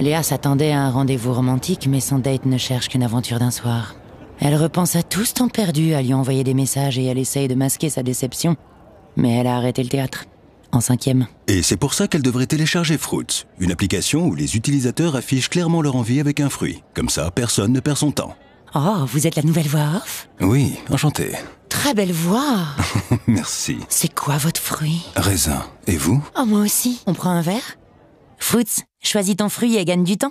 Léa s'attendait à un rendez-vous romantique, mais son date ne cherche qu'une aventure d'un soir. Elle repense à tout ce temps perdu à lui envoyer des messages et elle essaye de masquer sa déception. Mais elle a arrêté le théâtre. En cinquième. Et c'est pour ça qu'elle devrait télécharger Fruits, une application où les utilisateurs affichent clairement leur envie avec un fruit. Comme ça, personne ne perd son temps. Oh, vous êtes la nouvelle voix off Oui, enchanté. Très belle voix Merci. C'est quoi votre fruit Raisin. Et vous Oh, moi aussi. On prend un verre Foots, choisis ton fruit et gagne du temps.